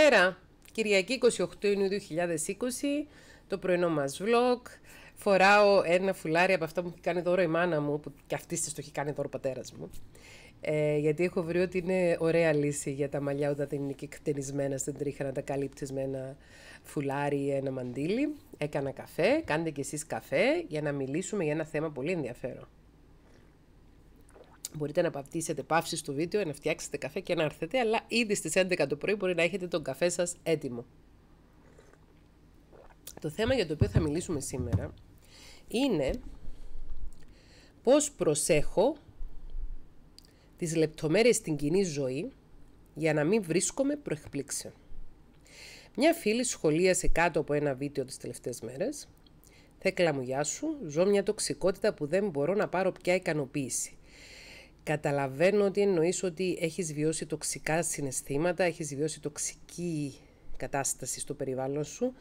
Καλησπέρα, Κυριακή 28 Ιουνίου 2020, το πρωινό μας vlog. Φοράω ένα φουλάρι από αυτά που έχει κάνει δώρο η μάνα μου, που και αυτής της το έχει κάνει δώρο ο πατέρας μου. Ε, γιατί έχω βρει ότι είναι ωραία λύση για τα μαλλιά όταν δεν είναι και κτενισμένα στην τρίχα να τα καλύψεις με ένα φουλάρι ή ένα μαντίλι. Έκανα καφέ, κάντε κι εσείς καφέ για να μιλήσουμε για ένα θέμα πολύ ενδιαφέρον. Μπορείτε να παπτήσετε παύση στο βίντεο, να φτιάξετε καφέ και να έρθετε, αλλά ήδη στις 11 το πρωί μπορεί να έχετε τον καφέ σας έτοιμο. Το θέμα για το οποίο θα μιλήσουμε σήμερα είναι πώς προσέχω τις λεπτομέρειες στην κοινή ζωή για να μην βρίσκομαι προεκπλήξεων. Μια φίλη σχολίασε κάτω από ένα βίντεο τις τελευταίες μέρες «Θέκλα μου σου, ζω μια τοξικότητα που δεν μπορώ να πάρω πια ικανοποίηση. Καταλαβαίνω ότι εννοείς ότι έχεις βιώσει τοξικά συναισθήματα, έχεις βιώσει τοξική κατάσταση στο περιβάλλον σου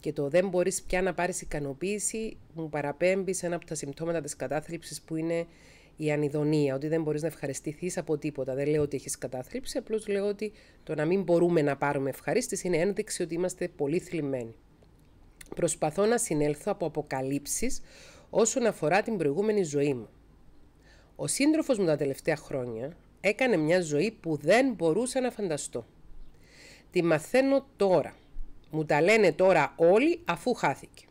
και το δεν μπορείς πια να πάρεις ικανοποίηση μου παραπέμπεις σε ένα από τα συμπτώματα της κατάθλιψης που είναι η ανιδονία, ότι δεν μπορείς να ευχαριστηθείς από τίποτα. Δεν λέω ότι έχεις κατάθλιψη, απλώς λέω ότι το να μην μπορούμε να πάρουμε ευχαρίστηση είναι ένδειξη ότι είμαστε πολύ θλιμμένοι. Προσπαθώ να συνέλθω από αποκαλύψεις όσον αφορά την προηγούμενη ζωή μου. Ο σύντροφος μου τα τελευταία χρόνια έκανε μια ζωή που δεν μπορούσα να φανταστώ. Τη μαθαίνω τώρα. Μου τα λένε τώρα όλοι αφού χάθηκε.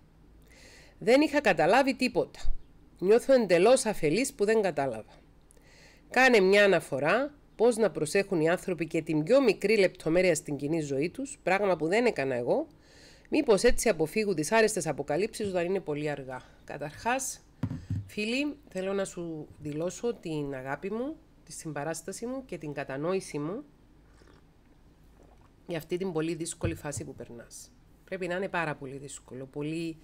Δεν είχα καταλάβει τίποτα. Νιώθω εντελώς αφελής που δεν κατάλαβα. Κάνε μια αναφορά πώς να προσέχουν οι άνθρωποι και την πιο μικρή λεπτομέρεια στην κοινή ζωή τους, πράγμα που δεν έκανα εγώ, μήπως έτσι αποφύγουν τις άρεστες αποκαλύψεις όταν είναι πολύ αργά. Καταρχάς, Φίλοι, θέλω να σου δηλώσω την αγάπη μου, τη συμπαράσταση μου και την κατανόηση μου για αυτή την πολύ δύσκολη φάση που περνάς. Πρέπει να είναι πάρα πολύ δύσκολο, πολύ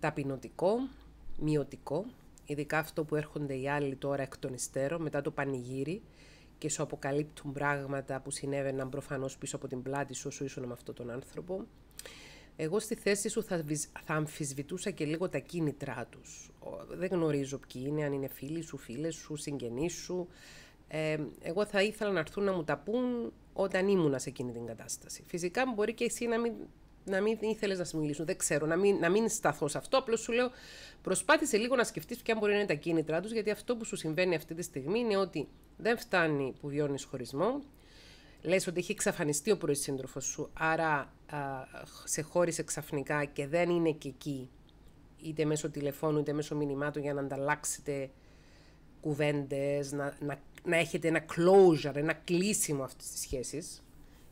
ταπεινωτικό, μειωτικό, ειδικά αυτό που έρχονται οι άλλοι τώρα εκ των υστέρων, μετά το πανηγύρι και σου αποκαλύπτουν πράγματα που συνέβαιναν προφανώς πίσω από την πλάτη σου όσο ήσουν με αυτόν τον άνθρωπο. Εγώ στη θέση σου θα, θα αμφισβητούσα και λίγο τα κίνητρά τους. Δεν γνωρίζω ποιοι είναι, αν είναι φίλοι σου, φίλες, σου, συγγενείς σου. Ε, εγώ θα ήθελα να έρθουν να μου τα πούν όταν ήμουνα σε εκείνη την κατάσταση. Φυσικά μπορεί και εσύ να μην, να μην ήθελες να σου μιλήσουν, δεν ξέρω, να μην, να μην σταθώ σε αυτό. Απλώς σου λέω προσπάθησε λίγο να σκεφτείς ποια μπορεί να είναι τα κίνητρά τους, γιατί αυτό που σου συμβαίνει αυτή τη στιγμή είναι ότι δεν φτάνει που βιώνεις χωρισμό, λες ότι έχει εξαφανιστεί ο πρώην σύντροφος σου, άρα α, σε χώρισε ξαφνικά και δεν είναι και εκεί, είτε μέσω τηλεφώνου είτε μέσω μηνυμάτων για να ανταλλάξετε κουβέντες, να, να, έχετε ένα closure, ένα κλείσιμο αυτής της σχέσης.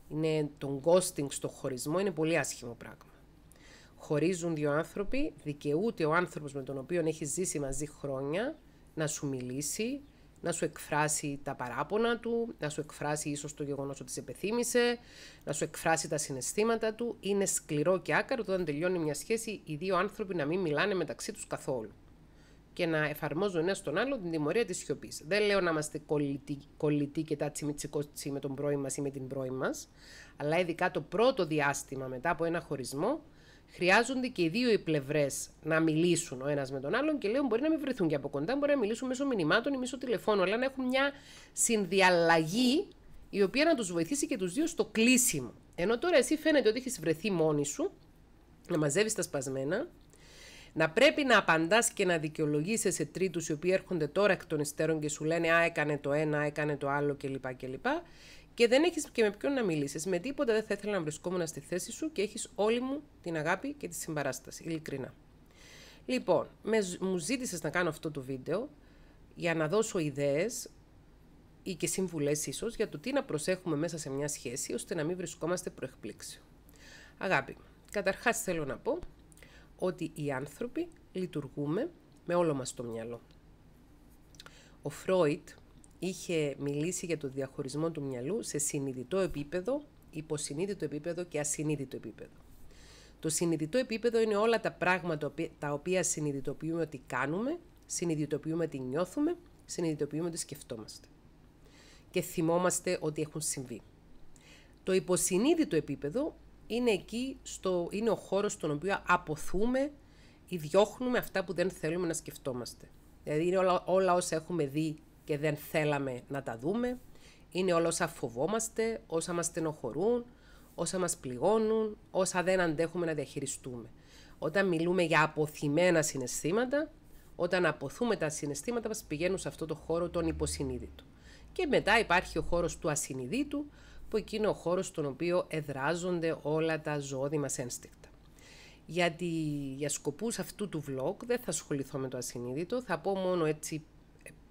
Είναι τον ghosting στο χωρισμό, είναι πολύ άσχημο πράγμα. Χωρίζουν δύο άνθρωποι, δικαιούται ο άνθρωπος με τον οποίο έχεις ζήσει μαζί χρόνια να σου μιλήσει, να σου εκφράσει τα παράπονα του, να σου εκφράσει ίσως το γεγονός ότι σε πεθύμησε, να σου εκφράσει τα συναισθήματα του. Είναι σκληρό και άκαρο όταν τελειώνει μια σχέση οι δύο άνθρωποι να μην μιλάνε μεταξύ τους καθόλου και να εφαρμόζουν ένα στον άλλο την τιμωρία της σιωπής. Δεν λέω να είμαστε κολλητοί, κολλητοί και τα τσιμιτσικότσι με τον πρώην μας ή με την πρώην μας, αλλά ειδικά το πρώτο διάστημα μετά από ένα χωρισμό χρειάζονται και οι δύο οι πλευρές να μιλήσουν ο ένας με τον άλλον και λέω: Μπορεί να μην βρεθούν και από κοντά, μπορεί να μιλήσουν μέσω μηνυμάτων ή μέσω τηλεφώνου, αλλά να έχουν μια συνδιαλλαγή η οποία να τους βοηθήσει και τους δύο στο κλείσιμο. Ενώ τώρα εσύ φαίνεται ότι έχεις βρεθεί μόνη σου να μαζεύεις τα σπασμένα, να πρέπει να απαντάς και να δικαιολογήσεις σε τρίτους οι οποίοι έρχονται τώρα εκ των υστέρων και σου λένε Α, έκανε το ένα, έκανε το άλλο κλπ. κλπ και δεν έχεις και με ποιον να μιλήσεις. Με τίποτα δεν θα ήθελα να βρισκόμουν στη θέση σου και έχεις όλη μου την αγάπη και τη συμπαράσταση. Ειλικρινά. Λοιπόν, με, μου ζήτησες να κάνω αυτό το βίντεο για να δώσω ιδέες ή και συμβουλές ίσως για το τι να προσέχουμε μέσα σε μια σχέση ώστε να μην βρισκόμαστε προεκπλήξιο. Αγάπη, καταρχάς θέλω να πω ότι οι άνθρωποι λειτουργούμε με όλο μας το μυαλό. Ο Φρόιτ, είχε μιλήσει για το διαχωρισμό του μυαλού σε συνειδητό επίπεδο, υποσυνείδητο επίπεδο και ασυνείδητο επίπεδο. Το συνειδητό επίπεδο είναι όλα τα πράγματα τα οποία συνειδητοποιούμε ότι κάνουμε, συνειδητοποιούμε ότι νιώθουμε, συνειδητοποιούμε ότι σκεφτόμαστε. Και θυμόμαστε ότι έχουν συμβεί. Το υποσυνείδητο επίπεδο είναι εκεί, στο, είναι ο χώρος στον οποίο αποθούμε ή διώχνουμε αυτά που δεν θέλουμε να σκεφτόμαστε. Δηλαδή είναι όλα, όλα όσα έχουμε δει και δεν θέλαμε να τα δούμε, είναι όλα όσα φοβόμαστε, όσα μας στενοχωρούν, όσα μας πληγώνουν, όσα δεν αντέχουμε να διαχειριστούμε. Όταν μιλούμε για αποθυμένα συναισθήματα, όταν αποθούμε τα συναισθήματα μας πηγαίνουν σε αυτό το χώρο των υποσυνείδητων. Και μετά υπάρχει ο χώρος του ασυνειδήτου, που εκεί είναι ο χώρος στον οποίο εδράζονται όλα τα ζώδη μας ένστικτα. Γιατί για σκοπούς αυτού του vlog δεν θα ασχοληθώ με το ασυνείδητο, θα πω μόνο έτσι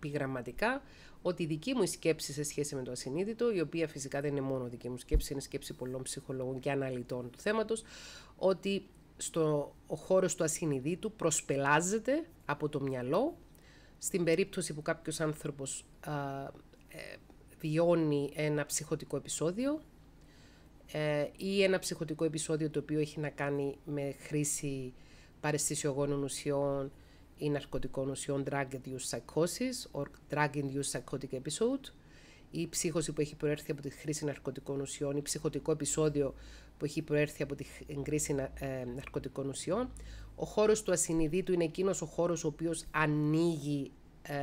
επιγραμματικά ότι η δική μου σκέψη σε σχέση με το ασυνείδητο, η οποία φυσικά δεν είναι μόνο δική μου σκέψη, είναι σκέψη πολλών ψυχολόγων και αναλυτών του θέματος, ότι στο, ο χώρος του ασυνειδήτου προσπελάζεται από το μυαλό στην περίπτωση που κάποιος άνθρωπος α, ε, βιώνει ένα ψυχοτικό επεισόδιο ε, ή ένα ψυχοτικό επεισόδιο το οποίο έχει να κάνει με χρήση παρεστησιογόνων ουσιών, ή ναρκωτικών ουσιών drug induced psychosis or drug induced psychotic episode ή ψύχωση που έχει προέρθει από τη χρήση ναρκωτικών ουσιών ή ψυχοτικό επεισόδιο που έχει προέρθει από τη χρήση ε, ναρκωτικών ουσιών. Ο χώρος του ασυνειδήτου είναι εκείνος ο χώρος ο οποίος ανοίγει ε,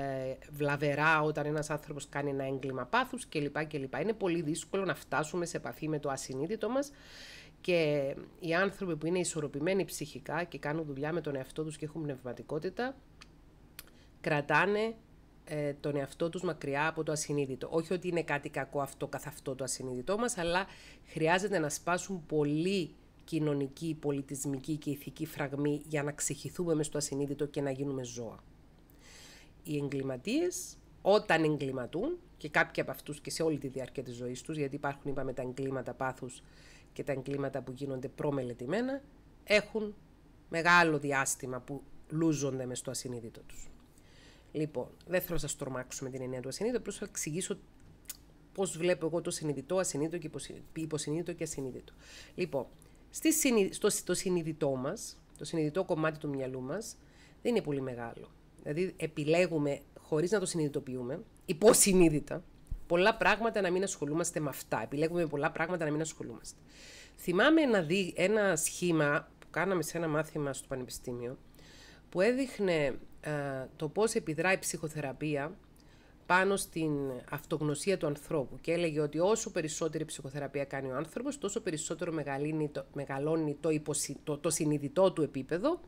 βλαβερά όταν ένας άνθρωπος κάνει ένα έγκλημα πάθους κλπ. Είναι πολύ δύσκολο να φτάσουμε σε επαφή με το ασυνείδητο μας και οι άνθρωποι που είναι ισορροπημένοι ψυχικά και κάνουν δουλειά με τον εαυτό τους και έχουν πνευματικότητα, κρατάνε ε, τον εαυτό τους μακριά από το ασυνείδητο. Όχι ότι είναι κάτι κακό αυτό καθ' αυτό το ασυνείδητό μας, αλλά χρειάζεται να σπάσουν πολύ κοινωνική, πολιτισμική και ηθική φραγμή για να ξεχυθούμε μες στο ασυνείδητο και να γίνουμε ζώα. Οι εγκληματίες όταν εγκληματούν και κάποιοι από αυτούς και σε όλη τη διάρκεια της ζωής τους, γιατί υπάρχουν είπαμε τα εγκλήματα πάθους και τα εγκλήματα που γίνονται προμελετημένα έχουν μεγάλο διάστημα που λούζονται μες στο ασυνείδητο τους. Λοιπόν, δεν θέλω να σας τρομάξουμε την έννοια του ασυνείδητου, απλώς θα εξηγήσω πώς βλέπω εγώ το συνειδητό, ασυνείδητο και υποσυνείδητο και ασυνείδητο. Λοιπόν, στη στο, συνειδητό μας, το συνειδητό κομμάτι του μυαλού μας δεν είναι πολύ μεγάλο. Δηλαδή, επιλέγουμε χωρίς να το συνειδητοποιούμε, υποσυνείδητα, πολλά πράγματα να μην ασχολούμαστε με αυτά. Επιλέγουμε πολλά πράγματα να μην ασχολούμαστε. Θυμάμαι ένα, δι, ένα σχήμα που κάναμε σε ένα μάθημα στο Πανεπιστήμιο που έδειχνε το πώς επιδράει η ψυχοθεραπεία πάνω στην αυτογνωσία του ανθρώπου και έλεγε ότι όσο περισσότερη ψυχοθεραπεία κάνει ο άνθρωπος, τόσο περισσότερο μεγαλώνει το, το, το συνειδητό του επίπεδο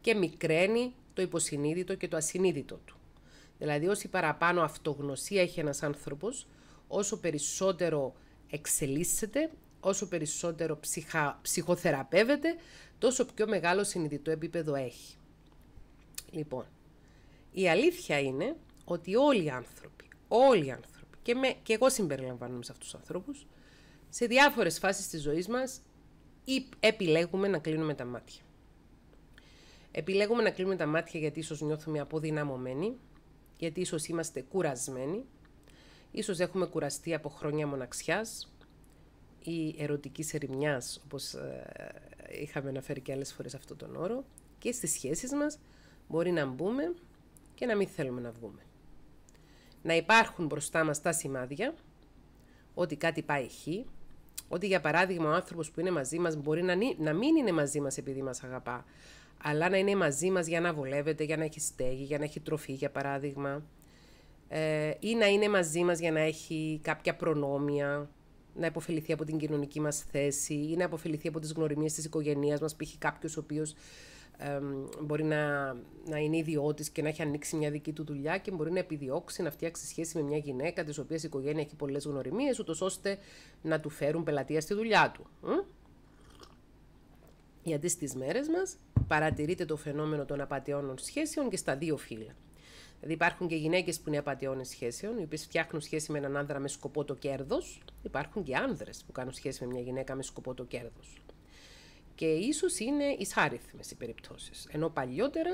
και μικραίνει το υποσυνείδητο και το ασυνείδητο του. Δηλαδή όση παραπάνω αυτογνωσία έχει ένας άνθρωπος, όσο περισσότερο εξελίσσεται, όσο περισσότερο ψυχοθεραπεύεται, τόσο πιο μεγάλο συνειδητό επίπεδο έχει. Λοιπόν, η αλήθεια είναι ότι όλοι οι άνθρωποι, όλοι οι άνθρωποι, και, και εγώ συμπεριλαμβάνομαι σε αυτούς τους ανθρώπους, σε διάφορες φάσεις της ζωής μας επιλέγουμε να κλείνουμε τα μάτια. Επιλέγουμε να κλείνουμε τα μάτια γιατί ίσως νιώθουμε αποδυναμωμένοι, γιατί ίσως είμαστε κουρασμένοι, ίσως έχουμε κουραστεί από χρόνια μοναξιάς ή ερωτικής ερημιάς, όπως ε, είχαμε αναφέρει και άλλες φορές αυτόν τον όρο, και στις σχέσεις μας μπορεί να μπούμε και να μην θέλουμε να βγούμε. Να υπάρχουν μπροστά μας τα σημάδια ότι κάτι πάει χει, ότι για παράδειγμα ο άνθρωπος που είναι μαζί μας μπορεί να, να μην είναι μαζί μας επειδή μας αγαπά, αλλά να είναι μαζί μας για να βολεύεται, για να έχει στέγη, για να έχει τροφή για παράδειγμα ε, ή να είναι μαζί μας για να έχει κάποια προνόμια, να υποφεληθεί από την κοινωνική μας θέση ή να υποφεληθεί από τις γνωριμίες της οικογένειάς μας, π.χ. κάποιος ο οποίος μπορεί να, να είναι ιδιώτης και να έχει ανοίξει μια δική του δουλειά και μπορεί να επιδιώξει να φτιάξει σχέση με μια γυναίκα της οποίας η οικογένεια έχει πολλές γνωριμίες, ούτως ώστε να του φέρουν πελατεία στη δουλειά του. Γιατί στις μέρες μας παρατηρείται το φαινόμενο των απαταιώνων σχέσεων και στα δύο φύλλα. Δηλαδή υπάρχουν και γυναίκες που είναι απαταιώνες σχέσεων, οι οποίες φτιάχνουν σχέση με έναν άνδρα με σκοπό το κέρδος. Υπάρχουν και άνδρες που κάνουν σχέση με μια γυναίκα με σκοπό το κέρδος. Και ίσως είναι ισάριθμες οι περιπτώσεις. Ενώ παλιότερα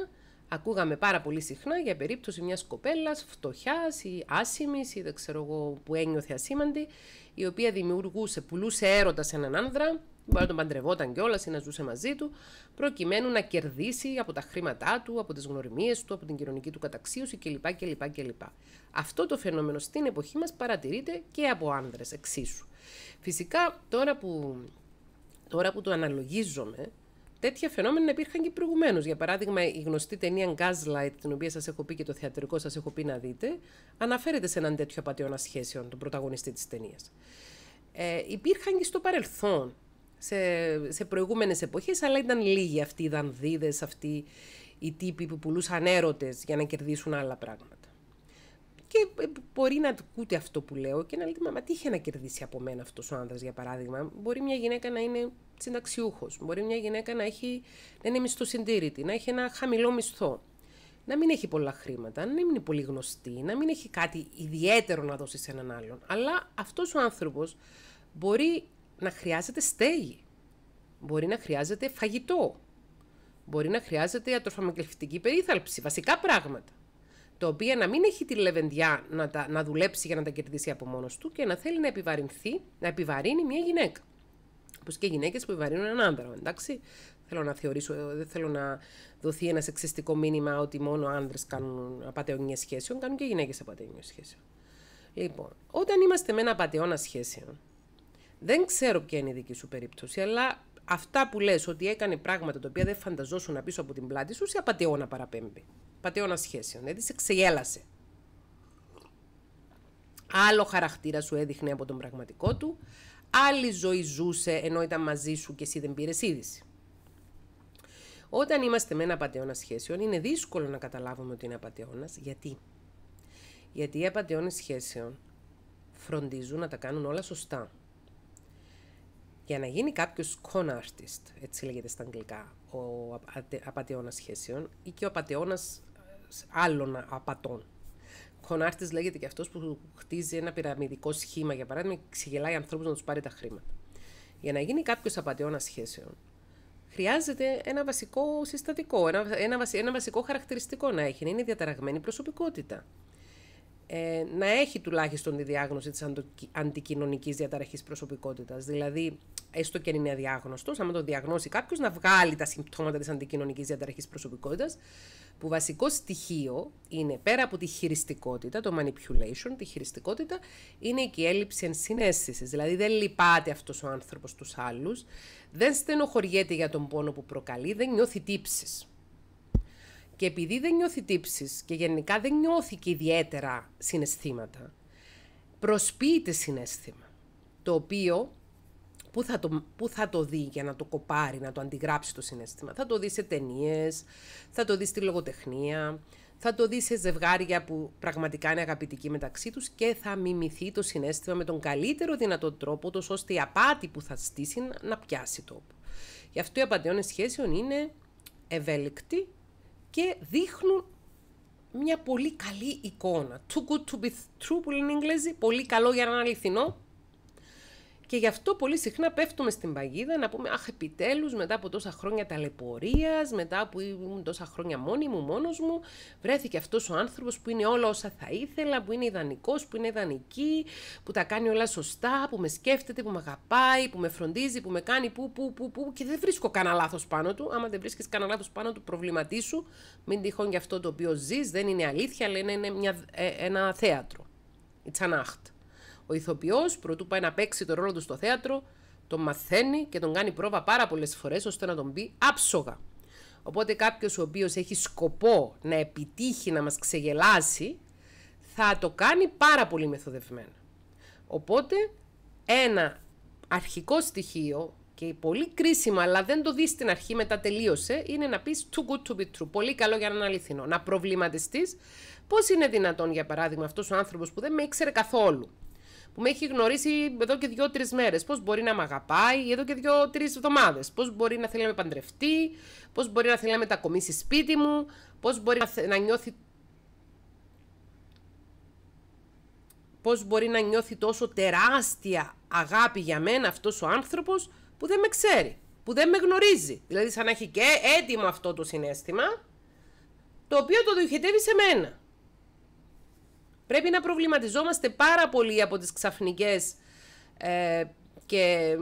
ακούγαμε πάρα πολύ συχνά για περίπτωση μιας κοπέλας φτωχιά ή άσημης ή δεν ξέρω εγώ που ένιωθε ασήμαντη, η οποία δημιουργούσε, πουλούσε έρωτα σε έναν άνδρα Μπορεί να τον παντρευόταν κιόλας ή να ζούσε μαζί του, προκειμένου να κερδίσει από τα χρήματά του, από τις γνωριμίες του, από την κοινωνική του καταξίωση κλπ. κλπ, κλπ. Αυτό το φαινόμενο στην εποχή μας παρατηρείται και από άνδρες εξίσου. Φυσικά τώρα που, τώρα που το αναλογίζομαι, τέτοια φαινόμενα υπήρχαν και προηγουμένως. Για παράδειγμα, η γνωστή ταινία Gaslight, την οποία σας έχω πει και το θεατρικό σας έχω πει να δείτε, αναφέρεται σε έναν τέτοιο απαταιώνα σχέσεων, τον πρωταγωνιστή της ταινίας. Ε, υπήρχαν και στο παρελθόν σε, σε προηγούμενες εποχές, αλλά ήταν λίγοι αυτοί οι δανδίδες, αυτοί οι τύποι που πουλούσαν έρωτες για να κερδίσουν άλλα πράγματα. Και ε, μπορεί να ακούτε αυτό που λέω και να λέτε, μα τι είχε να κερδίσει από μένα αυτός ο άνδρας, για παράδειγμα. Μπορεί μια γυναίκα να είναι συνταξιούχος, μπορεί μια γυναίκα να, έχει, να είναι μισθοσυντήρητη, να έχει ένα χαμηλό μισθό να μην έχει πολλά χρήματα, να μην είναι πολύ γνωστή, να μην έχει κάτι ιδιαίτερο να δώσει σε έναν άλλον. Αλλά αυτός ο άνθρωπος μπορεί να χρειάζεται στέγη. Μπορεί να χρειάζεται φαγητό. Μπορεί να χρειάζεται ατροφαμακλευτική περίθαλψη, βασικά πράγματα. Το οποίο να μην έχει τη λεβενδιά να, τα, να δουλέψει για να τα κερδίσει από μόνος του και να θέλει να επιβαρυνθεί, να επιβαρύνει μια γυναίκα. Όπως και γυναίκες που επιβαρύνουν έναν άντρα. εντάξει. Θέλω να θεωρήσω, δεν θέλω να δοθεί ένα σεξιστικό μήνυμα ότι μόνο άντρε κάνουν απαταιώνια σχέσεων, κάνουν και γυναίκες απαταιώνια σχέσεων. Λοιπόν, όταν είμαστε με ένα απαταιώνα σχέσεων, δεν ξέρω ποια είναι η δική σου περίπτωση, αλλά αυτά που λες ότι έκανε πράγματα τα οποία δεν φανταζόσουν να πίσω από την πλάτη σου, σε απαταιώνα παραπέμπει. Πατεώνα σχέσεων. Έτσι, σε ξεγέλασε. Άλλο χαρακτήρα σου έδειχνε από τον πραγματικό του. Άλλη ζωή ζούσε ενώ ήταν μαζί σου και εσύ δεν πήρες είδηση. Όταν είμαστε με ένα απαταιώνα σχέσεων, είναι δύσκολο να καταλάβουμε ότι είναι απαταιώνας. Γιατί? Γιατί οι απαταιώνες σχέσεων φροντίζουν να τα κάνουν όλα σωστά. Για να γίνει κάποιος con artist, έτσι λέγεται στα αγγλικά, ο απαταιώνας σχέσεων ή και ο απαταιώνας ε, άλλων απατών. Con artist λέγεται και αυτός που χτίζει ένα πυραμιδικό σχήμα, για παράδειγμα, και ξεγελάει ανθρώπους να τους πάρει τα χρήματα. Για να γίνει κάποιος απαταιώνας σχέσεων, χρειάζεται ένα βασικό συστατικό, ένα, ένα, βασικό χαρακτηριστικό να έχει, να είναι διαταραγμένη προσωπικότητα. Ε, να έχει τουλάχιστον τη διάγνωση της αντικοινωνικής διαταραχής προσωπικότητας, δηλαδή έστω και αν είναι αδιάγνωστος, άμα το διαγνώσει κάποιος, να βγάλει τα συμπτώματα της αντικοινωνικής διαταραχής προσωπικότητας. Που βασικό στοιχείο είναι πέρα από τη χειριστικότητα, το manipulation, τη χειριστικότητα, είναι και η έλλειψη ενσυναίσθησης. Δηλαδή δεν λυπάται αυτός ο άνθρωπος τους άλλους, δεν στενοχωριέται για τον πόνο που προκαλεί, δεν νιώθει τύψεις. Και επειδή δεν νιώθει τύψεις και γενικά δεν νιώθει και ιδιαίτερα συναισθήματα, προσποιείται συνέστημα, το οποίο Πού θα, το, πού θα το δει για να το κοπάρει, να το αντιγράψει το συνέστημα. Θα το δει σε ταινίες, θα το δει στη λογοτεχνία, θα το δει σε ζευγάρια που πραγματικά είναι αγαπητικοί μεταξύ τους και θα μιμηθεί το συνέστημα με τον καλύτερο δυνατό τρόπο, τόσο ώστε η απάτη που θα στήσει να πιάσει τόπο. Γι' αυτό οι απαντεώνε σχέσεων είναι ευέλικτοι και δείχνουν μια πολύ καλή εικόνα. Too good to be true που λένε οι πολύ καλό για να είναι αληθινό, και γι' αυτό πολύ συχνά πέφτουμε στην παγίδα να πούμε Αχ, επιτέλους μετά από τόσα χρόνια ταλαιπωρίας, μετά που ήμουν τόσα χρόνια μόνη μου, μόνος μου, βρέθηκε αυτός ο άνθρωπος που είναι όλα όσα θα ήθελα, που είναι ιδανικός, που είναι ιδανική, που τα κάνει όλα σωστά, που με σκέφτεται, που με αγαπάει, που με φροντίζει, που με κάνει που, που, που, που και δεν βρίσκω κανένα λάθος πάνω του. Άμα δεν βρίσκεις κανένα λάθος πάνω του, προβληματίσου. Μην τυχόν γι' αυτό το οποίο ζεις δεν είναι αλήθεια, αλλά είναι μια, ε, ένα θέατρο. It's an act. Ο ηθοποιός, προτού πάει να παίξει το ρόλο του στο θέατρο, τον μαθαίνει και τον κάνει πρόβα πάρα πολλές φορές ώστε να τον πει άψογα. Οπότε κάποιος ο οποίος έχει σκοπό να επιτύχει να μας ξεγελάσει, θα το κάνει πάρα πολύ μεθοδευμένα. Οπότε ένα αρχικό στοιχείο και πολύ κρίσιμο, αλλά δεν το δεις στην αρχή, μετά τελείωσε, είναι να πεις too good to be true. Πολύ καλό για έναν αληθινό. Να προβληματιστείς πώς είναι δυνατόν, για παράδειγμα, αυτός ο άνθρωπος που δεν με ήξερε καθόλου που με έχει γνωρίσει εδώ και δύο-τρει μέρες. Πώς μπορεί να με αγαπάει εδώ και δύο-τρει εβδομάδες. Πώς μπορεί να θέλει να με παντρευτεί. Πώς μπορεί να θέλει να μετακομίσει σπίτι μου. Πώς μπορεί να, να νιώθει. Πώς μπορεί να νιώθει τόσο τεράστια αγάπη για μένα αυτός ο άνθρωπος που δεν με ξέρει, που δεν με γνωρίζει. Δηλαδή σαν να έχει και έτοιμο αυτό το συνέστημα, το οποίο το διοχετεύει σε μένα. Πρέπει να προβληματιζόμαστε πάρα πολύ από τις ξαφνικές ε, και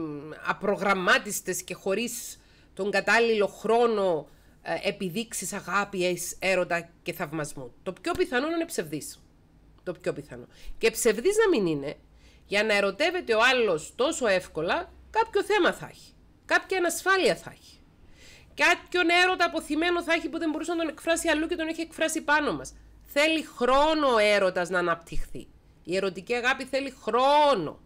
απρογραμμάτιστες και χωρίς τον κατάλληλο χρόνο ε, επιδείξεις αγάπης, έρωτα και θαυμασμού. Το πιο πιθανό είναι ψευδής. Το πιο πιθανό. Και ψευδής να μην είναι, για να ερωτεύεται ο άλλος τόσο εύκολα, κάποιο θέμα θα έχει. Κάποια ανασφάλεια θα έχει. Κάποιον έρωτα αποθυμένο θα έχει που δεν μπορούσε να τον εκφράσει αλλού και τον έχει εκφράσει πάνω μας. Θέλει χρόνο ο έρωτας να αναπτυχθεί. Η ερωτική αγάπη θέλει χρόνο.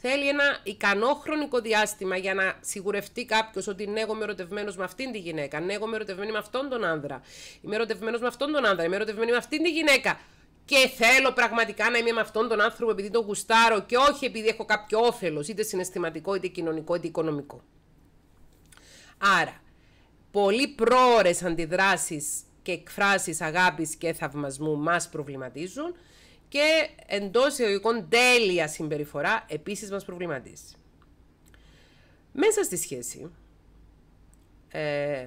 Θέλει ένα ικανό χρονικό διάστημα για να σιγουρευτεί κάποιος ότι ναι, εγώ είμαι ερωτευμένος με αυτήν τη γυναίκα. Ναι, εγώ είμαι ερωτευμένη με αυτόν τον άνδρα. Είμαι ερωτευμένος με αυτόν τον άνδρα. Είμαι ερωτευμένη με αυτήν τη γυναίκα. Και θέλω πραγματικά να είμαι με αυτόν τον άνθρωπο επειδή τον γουστάρω και όχι επειδή έχω κάποιο όφελος, είτε συναισθηματικό, είτε κοινωνικό, είτε οικονομικό. Άρα, πολύ πρόορε αντιδράσεις και εκφράσεις αγάπης και θαυμασμού μας προβληματίζουν και εντός εισαγωγικών τέλεια συμπεριφορά επίσης μας προβληματίζει. Μέσα στη σχέση, ε,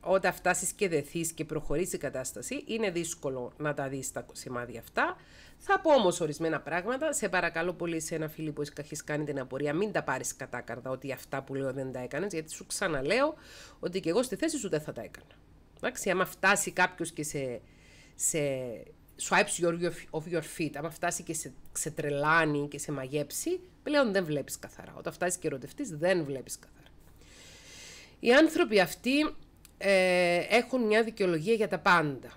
όταν φτάσεις και δεθείς και προχωρήσει η κατάσταση, είναι δύσκολο να τα δεις τα σημάδια αυτά. Θα πω όμως ορισμένα πράγματα. Σε παρακαλώ πολύ σε ένα φίλο που έχεις κάνει την απορία, μην τα πάρεις κατάκαρδα ότι αυτά που λέω δεν τα έκανες, γιατί σου ξαναλέω ότι και εγώ στη θέση σου δεν θα τα έκανα. Εντάξει, άμα φτάσει κάποιος και σε, σε swipes your, of your feet, άμα φτάσει και σε, σε τρελάνει και σε μαγέψει, πλέον δεν βλέπεις καθαρά. Όταν φτάσεις και ερωτευτείς δεν βλέπεις καθαρά. Οι άνθρωποι αυτοί ε, έχουν μια δικαιολογία για τα πάντα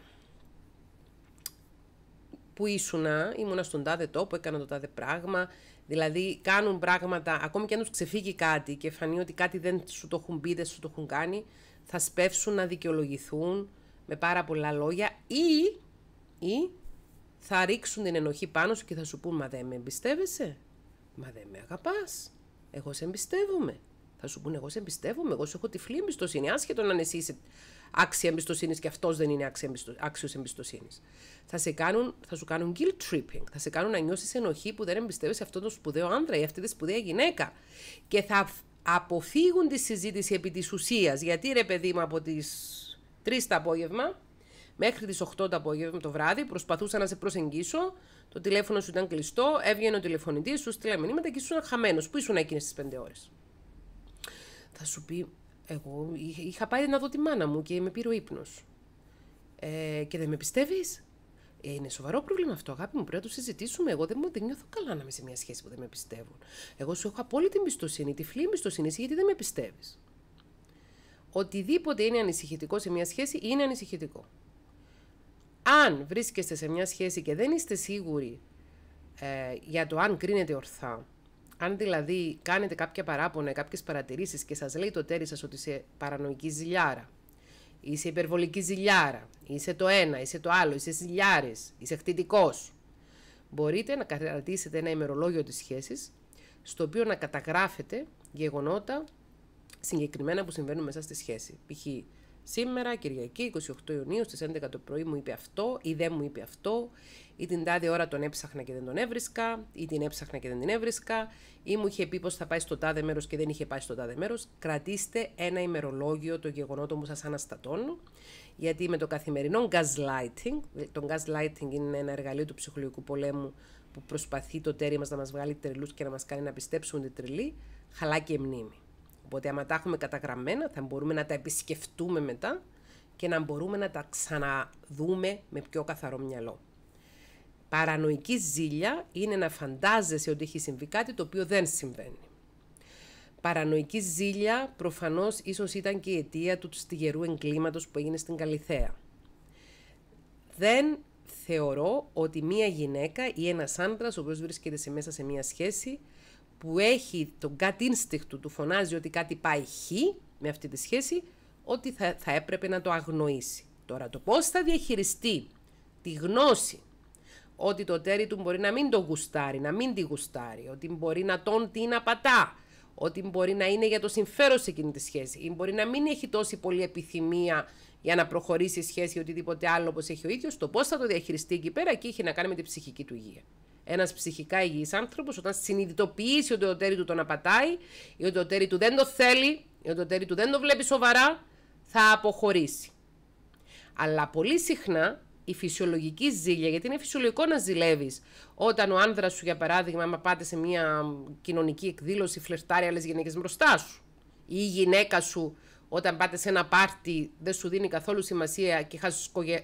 που ήσουνα, ήμουνα στον τάδε τόπο, έκανα το τάδε πράγμα. Δηλαδή κάνουν πράγματα, ακόμη και αν τους ξεφύγει κάτι και φανεί ότι κάτι δεν σου το έχουν πει, δεν σου το έχουν κάνει, θα σπεύσουν να δικαιολογηθούν με πάρα πολλά λόγια ή, ή θα ρίξουν την ενοχή πάνω σου και θα σου πούν «Μα δεν με εμπιστεύεσαι, μα δεν με αγαπάς, εγώ σε εμπιστεύομαι». Θα σου πούνε «Εγώ σε εμπιστεύομαι, εγώ σου έχω τυφλή εμπιστοσύνη, άσχετο αν εσύ είσαι άξια εμπιστοσύνη και αυτός δεν είναι άξιος εμπιστοσύνης. Θα, θα σου κάνουν guilt tripping. Θα σε κάνουν να νιώσεις ενοχή που δεν σε αυτόν τον σπουδαίο άντρα ή αυτή τη σπουδαία γυναίκα. Και θα αποφύγουν τη συζήτηση επί της ουσίας. Γιατί ρε παιδί μου από τις 3 το απόγευμα μέχρι τις 8 το απόγευμα το βράδυ προσπαθούσα να σε προσεγγίσω. Το τηλέφωνο σου ήταν κλειστό, έβγαινε ο τηλεφωνητής, σου στείλα μηνύματα και ήσουν χαμένος. Πού ήσουν εκείνες τις 5 ώρες. Θα σου πει, εγώ είχα πάει να δω τη μάνα μου και με πήρε ο ύπνος. Ε, και δεν με πιστεύεις. Ε, είναι σοβαρό πρόβλημα αυτό, αγάπη μου. Πρέπει να το συζητήσουμε. Εγώ δεν, δεν νιώθω καλά να είμαι σε μια σχέση που δεν με πιστεύουν. Εγώ σου έχω απόλυτη εμπιστοσύνη, τυφλή εμπιστοσύνη, γιατί δεν με πιστεύεις. Οτιδήποτε είναι ανησυχητικό σε μια σχέση είναι ανησυχητικό. Αν βρίσκεστε σε μια σχέση και δεν είστε σίγουροι ε, για το αν κρίνετε ορθά, αν δηλαδή κάνετε κάποια παράπονα, κάποιες παρατηρήσεις και σας λέει το τέρι σας ότι είσαι παρανοϊκή ζηλιάρα, είσαι υπερβολική ζηλιάρα, είσαι το ένα, είσαι το άλλο, είσαι ζηλιάρης, είσαι χτυπικό, Μπορείτε να κρατήσετε ένα ημερολόγιο της σχέσης, στο οποίο να καταγράφετε γεγονότα συγκεκριμένα που συμβαίνουν μέσα στη σχέση. Π.χ. Σήμερα, Κυριακή, 28 Ιουνίου, στις 11 το πρωί μου είπε αυτό ή δεν μου είπε αυτό ή την τάδε ώρα τον έψαχνα και δεν τον έβρισκα ή την έψαχνα και δεν την έβρισκα ή μου είχε πει πως θα πάει στο τάδε μέρος και δεν είχε πάει στο τάδε μέρος. Κρατήστε ένα ημερολόγιο των γεγονότων που σας αναστατώνω γιατί με το καθημερινό gaslighting, το gaslighting είναι ένα εργαλείο του ψυχολογικού πολέμου που προσπαθεί το τέρι μας να μας βγάλει τρελούς και να μας κάνει να πιστέψουμε την τρελή, χαλά και μνήμη. Οπότε άμα τα έχουμε καταγραμμένα θα μπορούμε να τα επισκεφτούμε μετά και να μπορούμε να τα ξαναδούμε με πιο καθαρό μυαλό. Παρανοϊκή ζήλια είναι να φαντάζεσαι ότι έχει συμβεί κάτι το οποίο δεν συμβαίνει. Παρανοϊκή ζήλια προφανώς ίσως ήταν και η αιτία του στιγερού εγκλήματος που έγινε στην Καλυθέα. Δεν θεωρώ ότι μία γυναίκα ή ένας άντρας ο οποίος βρίσκεται σε μέσα σε μία σχέση που έχει τον gut instinct του, του φωνάζει ότι κάτι πάει χ με αυτή τη σχέση, ότι θα, θα έπρεπε να το αγνοήσει. Τώρα το πώς θα διαχειριστεί τη γνώση ότι το τέρι του μπορεί να μην το γουστάρει, να μην τη γουστάρει, ότι μπορεί να τον να πατά, ότι μπορεί να είναι για το συμφέρον σε εκείνη τη σχέση ή μπορεί να μην έχει τόση πολύ επιθυμία για να προχωρήσει η σχέση ή οτιδήποτε άλλο όπως έχει ο ίδιος, το πώς θα το διαχειριστεί εκεί πέρα και έχει να κάνει με την ψυχική του υγεία. Ένας ψυχικά υγιής άνθρωπος, όταν συνειδητοποιήσει ότι ο τέρι του τον απατάει, ή ότι ο τέρι του δεν το θέλει, ή ότι ο τέρι του δεν το βλέπει σοβαρά, θα αποχωρήσει. Αλλά πολύ συχνά η φυσιολογική ζήλια, γιατί είναι φυσιολογικό να ζηλεύεις όταν ο άνδρας σου, για παράδειγμα, άμα πάτε σε μια κοινωνική εκδήλωση, φλερτάρει άλλες γυναίκες μπροστά σου. Ή η γυναίκα σου, όταν πάτε σε ένα πάρτι, δεν σου δίνει καθόλου σημασία και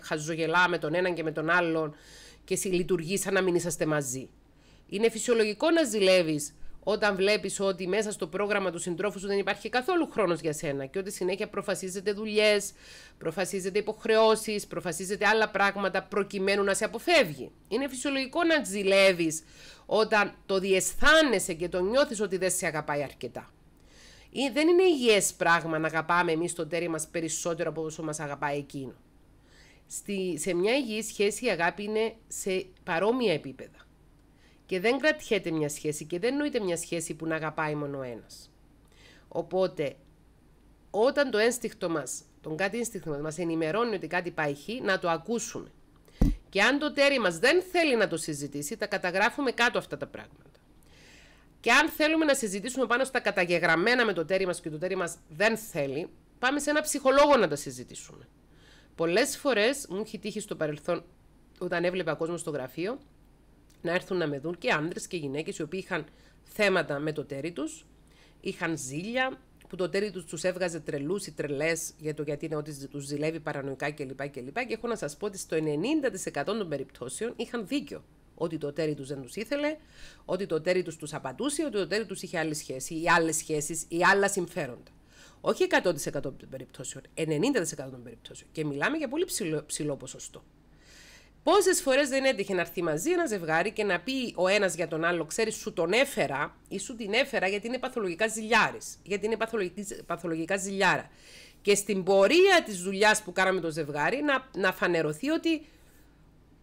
χαζογελά με τον έναν και με τον άλλον και συλλειτουργείς σαν να μην είσαστε μαζί. Είναι φυσιολογικό να ζηλεύεις όταν βλέπεις ότι μέσα στο πρόγραμμα του συντρόφου σου δεν υπάρχει καθόλου χρόνος για σένα και ότι συνέχεια προφασίζεται δουλειές, προφασίζεται υποχρεώσεις, προφασίζεται άλλα πράγματα προκειμένου να σε αποφεύγει. Είναι φυσιολογικό να ζηλεύεις όταν το διαισθάνεσαι και το νιώθεις ότι δεν σε αγαπάει αρκετά. Ε, δεν είναι υγιές πράγμα να αγαπάμε εμείς τον τέρι μας περισσότερο από όσο μας αγαπάει εκείνο. Στη, σε μια υγιή σχέση η αγάπη είναι σε παρόμοια επίπεδα. Και δεν κρατιέται μια σχέση και δεν νοείται μια σχέση που να αγαπάει μόνο ένας. Οπότε, όταν το ένστικτο μας, τον κάτι ένστικτο μας, ενημερώνει ότι κάτι πάει να το ακούσουμε. Και αν το τέρι μας δεν θέλει να το συζητήσει, τα καταγράφουμε κάτω αυτά τα πράγματα. Και αν θέλουμε να συζητήσουμε πάνω στα καταγεγραμμένα με το τέρι μας και το τέρι μας δεν θέλει, πάμε σε ένα ψυχολόγο να τα συζητήσουμε. Πολλές φορές μου έχει τύχει στο παρελθόν, όταν έβλεπα κόσμος στο γραφείο, να έρθουν να με δουν και άντρες και γυναίκες οι οποίοι είχαν θέματα με το τέρι τους, είχαν ζήλια, που το τέρι τους τους έβγαζε τρελούς ή τρελές για το γιατί είναι ότι τους ζηλεύει παρανοϊκά κλπ. Και έχω να σας πω ότι στο 90% των περιπτώσεων είχαν δίκιο. Ότι το τέρι τους δεν τους ήθελε, ότι το τέρι τους τους απαντούσε, ότι το τέρι τους είχε άλλη σχέση ή άλλες σχέσεις ή άλλα συμφέροντα. Όχι 100% των περιπτώσεων, 90% των περιπτώσεων. Και μιλάμε για πολύ ψηλό, ψηλό ποσοστό. Πόσες φορές δεν έτυχε να έρθει μαζί ένα ζευγάρι και να πει ο ένας για τον άλλο, ξέρεις, σου τον έφερα ή σου την έφερα γιατί είναι παθολογικά ζηλιάρης, γιατί είναι παθολογικά ζηλιάρα. Και στην πορεία της δουλειάς που κάναμε το ζευγάρι να, να φανερωθεί ότι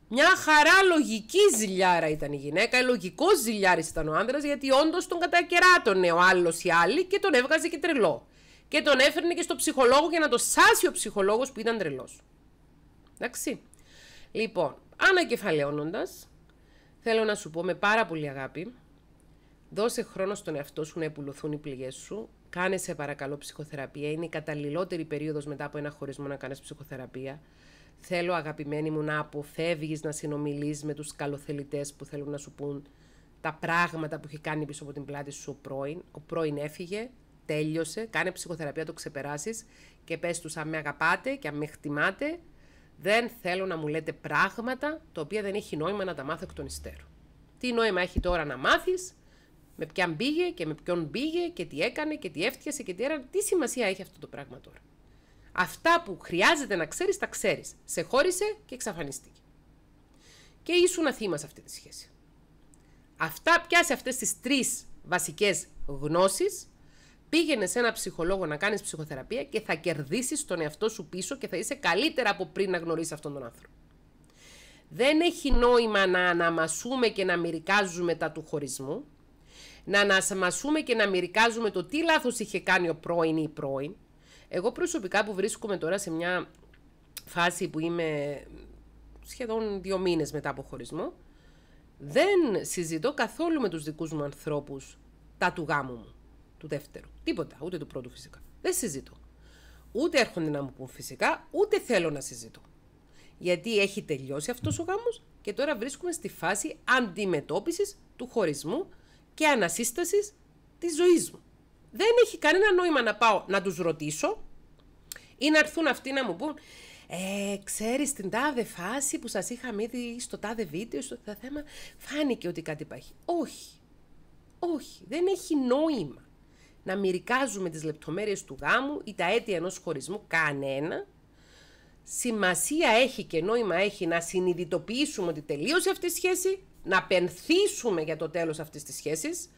μια χαρά λογική ζηλιάρα ήταν η γυναίκα, λογικός ζηλιάρης ήταν ο άντρα, γιατί όντως τον κατακεράτωνε ο άλλος ή άλλη και τον έβγαζε και τρελό και τον έφερνε και στο ψυχολόγο για να το σάσει ο ψυχολόγος που ήταν τρελός. Εντάξει. Λοιπόν, ανακεφαλαιώνοντας, θέλω να σου πω με πάρα πολύ αγάπη, δώσε χρόνο στον εαυτό σου να επουλωθούν οι πληγές σου, κάνε σε παρακαλώ ψυχοθεραπεία, είναι η καταλληλότερη περίοδος μετά από ένα χωρισμό να κάνεις ψυχοθεραπεία. Θέλω αγαπημένη μου να αποφεύγεις να συνομιλείς με τους καλοθελητές που θέλουν να σου πούν τα πράγματα που έχει κάνει πίσω από την πλάτη σου ο πρώην. Ο πρώην έφυγε, τέλειωσε, κάνε ψυχοθεραπεία, το ξεπεράσεις και πες τους αν με αγαπάτε και αν με χτιμάτε, δεν θέλω να μου λέτε πράγματα τα οποία δεν έχει νόημα να τα μάθω εκ των υστέρων. Τι νόημα έχει τώρα να μάθεις, με ποιαν πήγε και με ποιον πήγε και τι έκανε και τι έφτιασε και τι έρανε, τι σημασία έχει αυτό το πράγμα τώρα. Αυτά που χρειάζεται να ξέρεις, τα ξέρεις. Σε χώρισε και εξαφανίστηκε. Και ήσουν αθήμα σε αυτή τη σχέση. Αυτά πιάσε αυτές τις τρεις βασικές γνώσεις πήγαινε σε ένα ψυχολόγο να κάνεις ψυχοθεραπεία και θα κερδίσεις τον εαυτό σου πίσω και θα είσαι καλύτερα από πριν να γνωρίσεις αυτόν τον άνθρωπο. Δεν έχει νόημα να αναμασούμε και να μυρικάζουμε τα του χωρισμού, να αναμασούμε και να μυρικάζουμε το τι λάθος είχε κάνει ο πρώην ή η πρώην. Εγώ προσωπικά που βρίσκομαι τώρα σε μια φάση που είμαι σχεδόν δύο μήνες μετά από χωρισμό, δεν συζητώ καθόλου με τους δικούς μου ανθρώπους τα του γάμου μου του δεύτερου. Τίποτα, ούτε του πρώτου φυσικά. Δεν συζητώ. Ούτε έρχονται να μου πούν φυσικά, ούτε θέλω να συζητώ. Γιατί έχει τελειώσει αυτός ο γάμος και τώρα βρίσκουμε στη φάση αντιμετώπισης του χωρισμού και ανασύστασης της ζωής μου. Δεν έχει κανένα νόημα να πάω να τους ρωτήσω ή να έρθουν αυτοί να μου πούν ε, ξέρεις την τάδε φάση που σας είχαμε ήδη στο τάδε βίντεο, στο τάδε θέμα, φάνηκε ότι κάτι υπάρχει. Όχι. Όχι. Δεν έχει νόημα να μυρικάζουμε τις λεπτομέρειες του γάμου ή τα αίτια ενός χωρισμού κανένα. Σημασία έχει και νόημα έχει να συνειδητοποιήσουμε ότι τελείωσε αυτή η σχέση, να πενθήσουμε για το τέλος αυτής της σχέσης.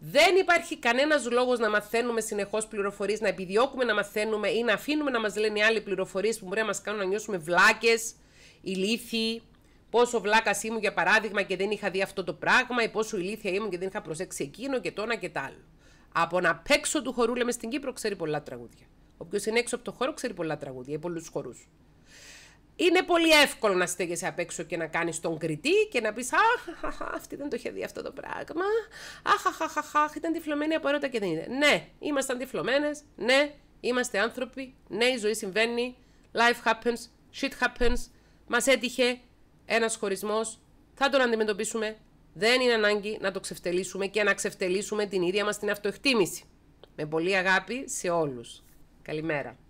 Δεν υπάρχει κανένας λόγος να μαθαίνουμε συνεχώς πληροφορίες, να επιδιώκουμε να μαθαίνουμε ή να αφήνουμε να μας λένε οι άλλοι πληροφορίες που μπορεί να μας κάνουν να νιώσουμε βλάκες, ηλίθιοι. Πόσο βλάκας ήμουν για παράδειγμα και δεν είχα δει αυτό το πράγμα, ή πόσο ηλίθια ήμουν και δεν είχα προσέξει εκείνο και το ένα και το άλλο. Από να παίξω του χορού, λέμε στην Κύπρο, ξέρει πολλά τραγούδια. Όποιο είναι έξω από το χώρο ξέρει πολλά τραγούδια ή πολλούς χορούς. Είναι πολύ εύκολο να στέγεσαι απ' έξω και να κάνεις τον κριτή και να πεις Αχ, αυτή δεν το είχε δει αυτό το πράγμα. Αχ, ήταν τυφλωμένη από έρωτα και δεν είναι. Ναι, ήμασταν τυφλωμένες. Ναι, είμαστε άνθρωποι. Ναι, η ζωή συμβαίνει. Life happens. Shit happens. Μας έτυχε ένας χωρισμός. Θα τον αντιμετωπίσουμε δεν είναι ανάγκη να το ξεφτελίσουμε και να ξεφτελίσουμε την ίδια μας την αυτοεκτίμηση. Με πολύ αγάπη σε όλους. Καλημέρα.